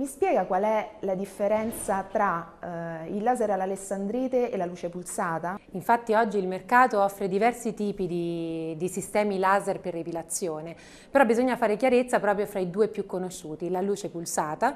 Mi spiega qual è la differenza tra eh, il laser all'alessandrite e la luce pulsata? Infatti oggi il mercato offre diversi tipi di, di, sistemi laser per epilazione, però bisogna fare chiarezza proprio fra i due più conosciuti, la luce pulsata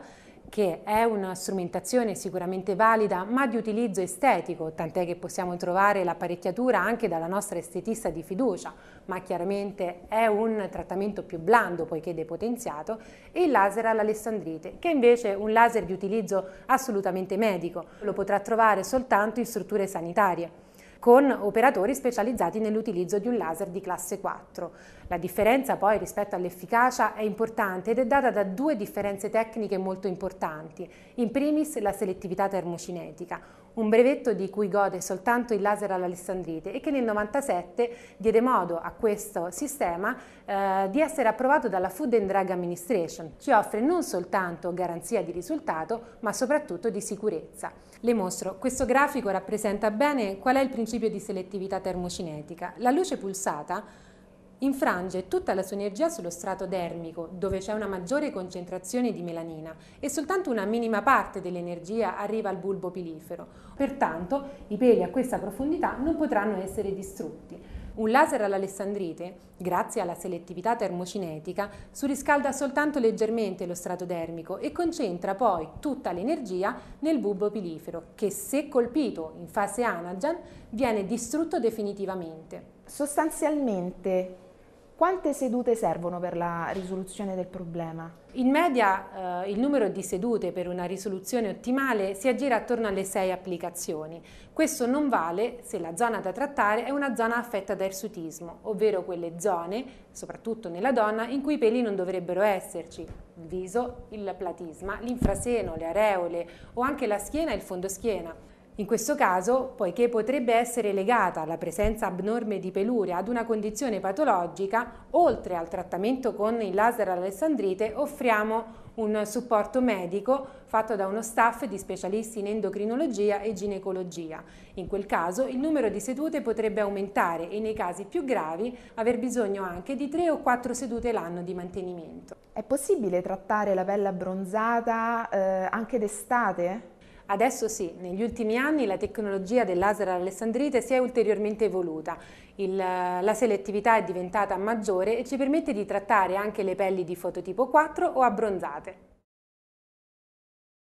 che è una strumentazione sicuramente valida ma di utilizzo estetico, tant'è che possiamo trovare l'apparecchiatura anche dalla nostra estetista di fiducia, ma chiaramente è un trattamento più blando poiché depotenziato, e il laser all'alessandrite, che invece è un laser di utilizzo assolutamente medico, lo potrà trovare soltanto in strutture sanitarie con operatori specializzati nell'utilizzo di un laser di classe 4. La differenza poi rispetto all'efficacia è importante ed è data da due differenze tecniche molto importanti. In primis la selettività termocinetica, un brevetto di cui gode soltanto il laser all'Alessandrite e che nel 97 diede modo a questo sistema eh, di essere approvato dalla Food and Drug Administration. Ci offre non soltanto garanzia di risultato ma soprattutto di sicurezza. Le mostro, questo grafico rappresenta bene qual è il principale principio di selettività termocinetica. La luce pulsata Infrange tutta la sua energia sullo strato dermico, dove c'è una maggiore concentrazione di melanina e soltanto una minima parte dell'energia arriva al bulbo pilifero. Pertanto i peli a questa profondità non potranno essere distrutti. Un laser all'alessandrite, grazie alla selettività termocinetica, surriscalda soltanto leggermente lo strato dermico e concentra poi tutta l'energia nel bulbo pilifero che, se colpito in fase anagen, viene distrutto definitivamente. Sostanzialmente, quante sedute servono per la risoluzione del problema? In media eh, il numero di sedute per una risoluzione ottimale si aggira attorno alle 6 applicazioni. Questo non vale se la zona da trattare è una zona affetta da hirsutismo, ovvero quelle zone, soprattutto nella donna, in cui i peli non dovrebbero esserci, il viso, il platisma, l'infraseno, le areole o anche la schiena e il fondoschiena. In questo caso, poiché potrebbe essere legata alla presenza abnorme di peluria ad una condizione patologica, oltre al trattamento con il laser all'alessandrite offriamo un supporto medico fatto da uno staff di specialisti in endocrinologia e ginecologia. In quel caso il numero di sedute potrebbe aumentare e nei casi più gravi aver bisogno anche di 3 o 4 sedute l'anno di mantenimento. È possibile trattare la pelle abbronzata eh, anche d'estate? Adesso sì, negli ultimi anni la tecnologia del laser alessandrite si è ulteriormente evoluta, Il, la selettività è diventata maggiore e ci permette di trattare anche le pelli di fototipo 4 o abbronzate.